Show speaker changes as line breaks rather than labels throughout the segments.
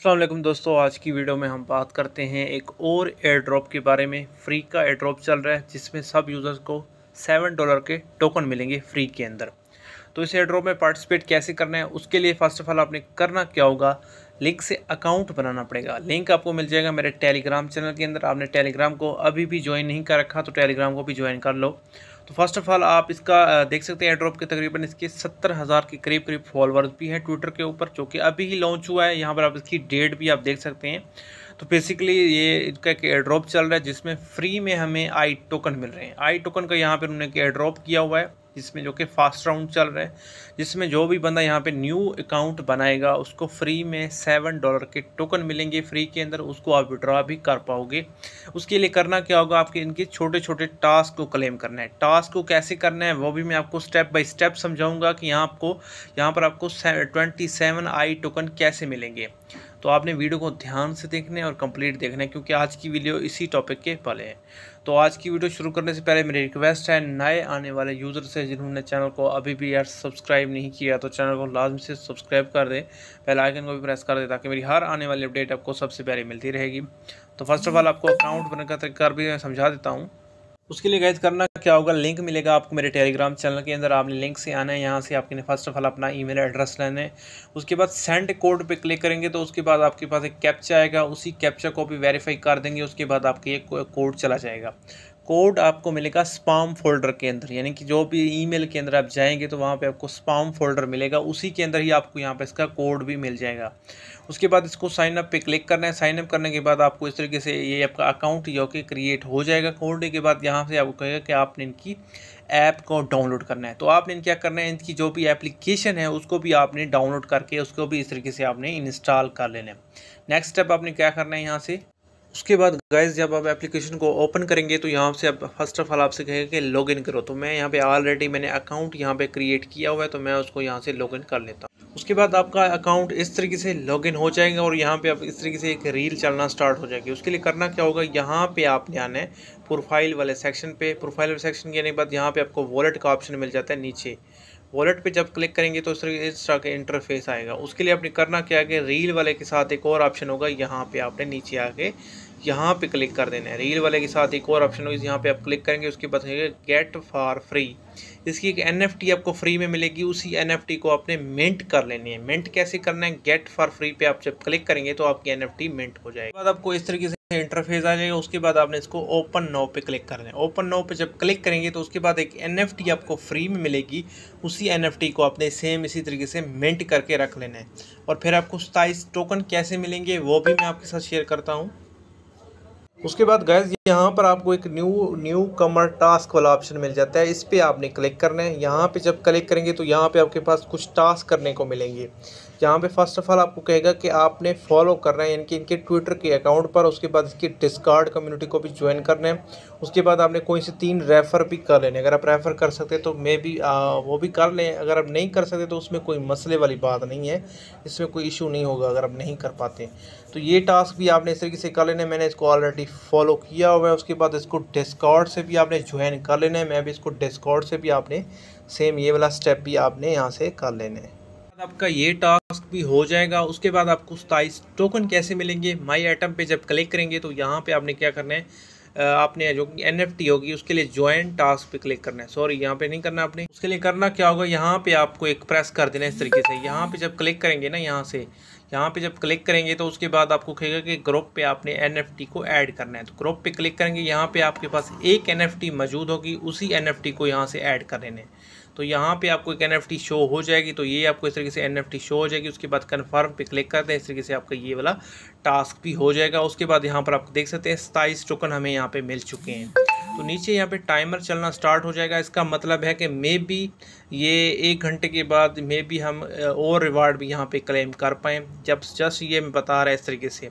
असलम दोस्तों आज की वीडियो में हम बात करते हैं एक और एयर ड्रॉप के बारे में फ्री का एयर ड्रॉप चल रहा है जिसमें सब यूज़र्स को सेवन डॉलर के टोकन मिलेंगे फ्री के अंदर तो इस एयर ड्रॉप में पार्टिसिपेट कैसे करना है उसके लिए फ़र्स्ट ऑफ़ ऑल आपने करना क्या होगा लिंक से अकाउंट बनाना पड़ेगा लिंक आपको मिल जाएगा मेरे टेलीग्राम चैनल के अंदर आपने टेलीग्राम को अभी भी ज्वाइन नहीं कर रखा तो टेलीग्राम को भी ज्वाइन कर लो तो फर्स्ट ऑफ ऑल आप इसका देख सकते हैं एड्रॉप के तकरीबन इसके सत्तर हज़ार के करीब करीब फॉलोअर्स भी हैं ट्विटर के ऊपर जो कि अभी ही लॉन्च हुआ है यहाँ पर आप इसकी डेट भी आप देख सकते हैं तो बेसिकली ये इसका एक एड्रॉप चल रहा है जिसमें फ्री में हमें आई टोकन मिल रहे हैं आई टोकन का यहाँ पर उन्होंने एड्रॉप किया हुआ है जिसमें जो कि फास्ट राउंड चल रहा है जिसमें जो भी बंदा यहाँ पे न्यू अकाउंट बनाएगा उसको फ्री में सेवन डॉलर के टोकन मिलेंगे फ्री के अंदर उसको आप विड्रॉ भी कर पाओगे उसके लिए करना क्या होगा आपके इनके छोटे छोटे टास्क को क्लेम करना है टास्क को कैसे करना है वो भी मैं आपको स्टेप बाई स्टेप समझाऊँगा कि यहाँ आपको यहाँ पर आपको ट्वेंटी सेवन आई टोकन कैसे मिलेंगे तो आपने वीडियो को ध्यान से देखना और कंप्लीट देखना है क्योंकि आज की वीडियो इसी टॉपिक के पहले है तो आज की वीडियो शुरू करने से पहले मेरी रिक्वेस्ट है नए आने वाले यूज़र से जिन्होंने चैनल को अभी भी यार सब्सक्राइब नहीं किया तो चैनल को लाजम से सब्सक्राइब कर दें पहले आइकन को भी प्रेस कर दें ताकि मेरी हर आने वाली अपडेट आपको सबसे पहले मिलती रहेगी तो फर्स्ट ऑफ ऑल आपको अकाउंट बनाकर का तरीका भी मैं समझा देता हूँ उसके लिए गैद करना क्या होगा लिंक मिलेगा आपको मेरे टेलीग्राम चैनल के अंदर आपने लिंक से आना है यहाँ से आपके ने फर्स्ट ऑफ ऑल अपना ईमेल एड्रेस लेना है उसके बाद सेंड कोड पे क्लिक करेंगे तो उसके बाद आपके पास एक कैप्चा आएगा उसी कैप्चा को भी वेरीफाई कर देंगे उसके बाद आपके एक कोड चला जाएगा कोड आपको मिलेगा स्पाम फोल्डर के अंदर यानी कि जो भी ईमेल के अंदर आप जाएंगे तो वहाँ पे आपको स्पाम फोल्डर मिलेगा उसी के अंदर ही आपको यहाँ पे इसका कोड भी मिल जाएगा उसके बाद इसको साइन अप पे क्लिक करना है साइन अप करने के बाद आपको इस तरीके से ये आपका अकाउंट जो कि क्रिएट हो जाएगा कोड के बाद यहाँ से आपको कहेगा कि आपने इनकी ऐप को डाउनलोड करना है तो आपने क्या करना है इनकी जो भी एप्लीकेशन है उसको भी आपने डाउनलोड करके उसको भी इस तरीके से आपने इंस्टॉल कर लेना है नेक्स्ट स्टेप आपने क्या करना है यहाँ से उसके बाद गाइज जब आप एप्लीकेशन को ओपन करेंगे तो यहाँ से आप फर्स्ट ऑफ ऑल आपसे कहेंगे कि लॉगिन करो तो मैं यहाँ पे ऑलरेडी मैंने अकाउंट यहाँ पे क्रिएट किया हुआ है तो मैं उसको यहाँ से लॉगिन कर लेता हूँ उसके बाद आपका अकाउंट इस तरीके से लॉगिन हो जाएगा और यहाँ पे आप इस तरीके से एक रील चलना स्टार्ट हो जाएगी उसके लिए करना क्या होगा यहाँ पे आपने आना है प्रोफाइल वाले सेक्शन पे प्रोफाइल वाले सेक्शन के आने के बाद यहाँ पे आपको वॉलेट का ऑप्शन मिल जाता है नीचे वॉलेट पे जब क्लिक करेंगे तो इस तरह का इंटरफेस आएगा उसके लिए आपने करना क्या है रील वाले के साथ एक और ऑप्शन होगा यहाँ पे आपने नीचे आके यहाँ पे क्लिक कर देना है रील वाले के साथ एक और ऑप्शन हो यहाँ पे आप क्लिक करेंगे उसके बाद गेट फॉर फ्री इसकी एक एन आपको फ्री में मिलेगी उसी एन को आपने मिंट कर लेनी है मिंट कैसे करना है गेट फॉर फ्री पे आप जब क्लिक करेंगे तो आपकी एन मिंट हो जाएगी बाद आपको इस तरीके से इंटरफेस आ जाएगा उसके बाद आपने इसको ओपन नाव पे क्लिक कर दें ओपन नाव पे जब क्लिक करेंगे तो उसके बाद एक एन आपको फ्री में मिलेगी उसी एन को आपने सेम इसी तरीके से मिंट करके रख लेना है और फिर आपको सताइस टोकन कैसे मिलेंगे वो भी मैं आपके साथ शेयर करता हूँ उसके बाद गैस यहाँ पर आपको एक न्यू न्यू कमर टास्क वाला ऑप्शन मिल जाता है इस पर आपने क्लिक करना है यहाँ पे जब क्लिक करेंगे तो यहाँ पे आपके पास कुछ टास्क करने को मिलेंगे यहाँ पे फर्स्ट ऑफ ऑल आपको कहेगा कि आपने फॉलो करना है यानी कि इनके ट्विटर के अकाउंट पर उसके बाद इसकी डिस्कार्ड कम्युनिटी को भी ज्वाइन करना है उसके बाद आपने कोई से तीन रेफ़र भी कर लेने अगर आप रेफ़र कर सकते तो मे भी आ, वो भी कर लें अगर आप नहीं कर सकते तो उसमें कोई मसले वाली बात नहीं है इसमें कोई इशू नहीं होगा अगर आप नहीं कर पाते तो ये टास्क भी आपने इस तरीके से कर लेना मैंने इसको ऑलरेडी फॉलो किया किया हुआ है उसके बाद इसको डिस्कॉर्ड से भी आपने ज्वाइन कर लेना है मैं भी इसको डिस्कॉर्ड से भी आपने सेम ये वाला स्टेप भी आपने यहाँ से कर लेना है आपका ये टास्क भी हो जाएगा उसके बाद आपको सताईस टोकन कैसे मिलेंगे माई आइटम पे जब क्लिक करेंगे तो यहाँ पे आपने क्या करना है आपने जो एन होगी उसके लिए ज्वाइन टास्क पे क्लिक करना है सॉरी यहाँ पे नहीं करना आपने उसके लिए करना क्या होगा यहाँ पे आपको एक प्रेस कर देना है इस तरीके से यहाँ पे जब क्लिक करेंगे ना यहाँ से यहाँ पे जब क्लिक करेंगे तो उसके बाद आपको कहेगा कि ग्रुप पे आपने एन को ऐड करना है तो ग्रुप पे क्लिक करेंगे यहाँ पे आपके पास एक एन मौजूद होगी उसी एन को यहाँ से ऐड कर लेने तो यहाँ पे आपको एक एन शो हो जाएगी तो ये आपको इस तरीके से एन शो हो जाएगी उसके बाद कन्फर्म पे क्लिक करते हैं इस तरीके से आपका ये वाला टास्क भी हो जाएगा उसके बाद यहाँ पर आप देख सकते हैं सताईस टोकन हमें यहाँ पर मिल चुके हैं तो नीचे यहाँ पे टाइमर चलना स्टार्ट हो जाएगा इसका मतलब है कि मे बी ये एक घंटे के बाद मे बी हम और रिवार्ड भी यहाँ पे क्लेम कर पाएँ जब जस्ट ये बता रहा है इस तरीके से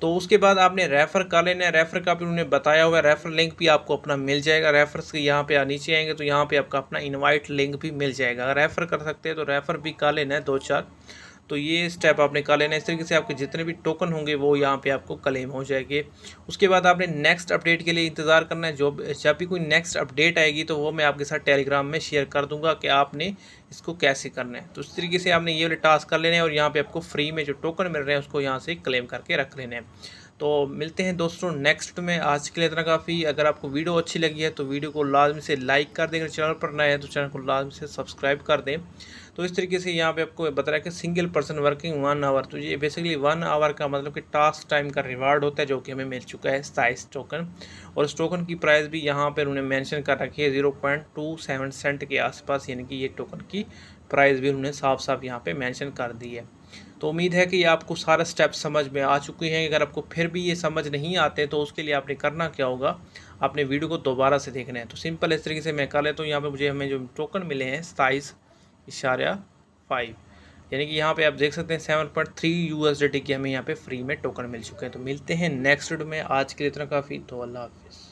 तो उसके बाद आपने रेफ़र कर लेना है रेफ़र का भी उन्होंने बताया हुआ है रेफ़र लिंक भी आपको अपना मिल जाएगा रेफ़र्स के यहाँ पे नीचे आएंगे तो यहाँ पे आपका अपना इनवाइट लिंक भी मिल जाएगा रेफ़र कर सकते हैं तो रेफ़र भी कर लेना है दो चार तो ये स्टेप आपने कर लेना इस तरीके से आपके जितने भी टोकन होंगे वो यहाँ पे आपको क्लेम हो जाएंगे उसके बाद आपने नेक्स्ट अपडेट के लिए इंतज़ार करना है जो जब भी कोई नेक्स्ट अपडेट आएगी तो वो मैं आपके साथ टेलीग्राम में शेयर कर दूंगा कि आपने इसको कैसे करना है तो इस तरीके से आपने ये वाले टास्क कर लेने हैं और यहाँ पर आपको फ्री में जो टोकन मिल रहे हैं उसको यहाँ से क्लेम करके रख लेना है तो मिलते हैं दोस्तों नेक्स्ट में आज के लिए इतना काफ़ी अगर आपको वीडियो अच्छी लगी है तो वीडियो को लाजमी से लाइक कर दें अगर चैनल पर नए हैं तो चैनल को लाजमी से सब्सक्राइब कर दें तो इस तरीके से यहाँ पे आपको बता रहा है कि single person working one hour तो ये बेसिकली वन आवर का मतलब कि टास्क टाइम का रिवार्ड होता है जो कि हमें मिल चुका है साइज टोकन और इस टोकन की प्राइस भी यहाँ पर उन्होंने मैंशन कर रखी है zero point two seven cent के आसपास यानी कि ये टोकन की प्राइस भी उन्होंने साफ साफ यहाँ पर मैंशन कर दी है तो उम्मीद है कि आपको सारा स्टेप समझ में आ चुके हैं अगर आपको फिर भी ये समझ नहीं आते तो उसके लिए आपने करना क्या होगा आपने वीडियो को दोबारा से देखना है तो सिंपल इस तरीके से मैं कर लेता हूँ यहाँ पर मुझे हमें जो टोकन मिले हैं सताइस इशारा फाइव यानी कि यहाँ पे आप देख सकते हैं seven point three U S D की हमें यहाँ पे फ्री में टोकन मिल चुके हैं तो मिलते हैं नेक्स्ट वीडियो में आज के लिए इतना काफ़ी तो अल्लाह हाफिज़